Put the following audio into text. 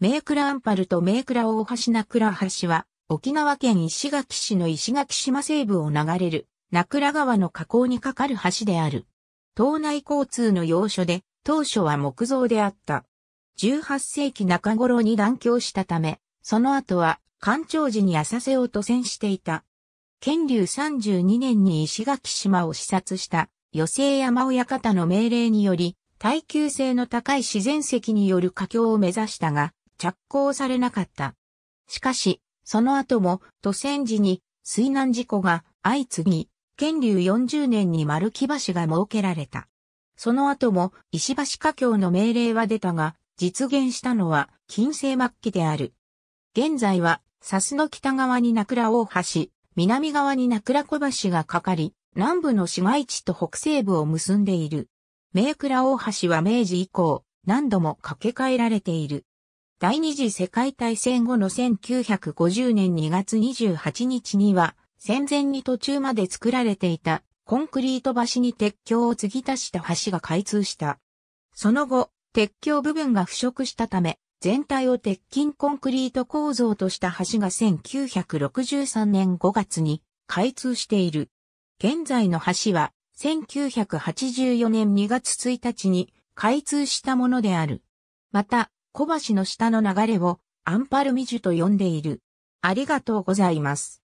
名倉アンパルと名倉大橋名倉橋は、沖縄県石垣市の石垣島西部を流れる、名倉川の河口に架かる橋である。島内交通の要所で、当初は木造であった。18世紀中頃に断橋したため、その後は、干潮時に浅瀬を渡船していた。県流32年に石垣島を視察した、余生山親方の命令により、耐久性の高い自然石による架橋を目指したが、着工されなかった。しかし、その後も、都戦寺に水難事故が相次ぎ、県立40年に丸木橋が設けられた。その後も石橋架橋の命令は出たが、実現したのは近世末期である。現在は、サスの北側に桜大橋、南側に桜小橋がかかり、南部の市街地と北西部を結んでいる。名倉大橋は明治以降、何度も架け替えられている。第二次世界大戦後の1950年2月28日には、戦前に途中まで作られていたコンクリート橋に鉄橋を継ぎ足した橋が開通した。その後、鉄橋部分が腐食したため、全体を鉄筋コンクリート構造とした橋が1963年5月に開通している。現在の橋は1984年2月1日に開通したものである。また、小橋の下の流れをアンパルミジュと呼んでいる。ありがとうございます。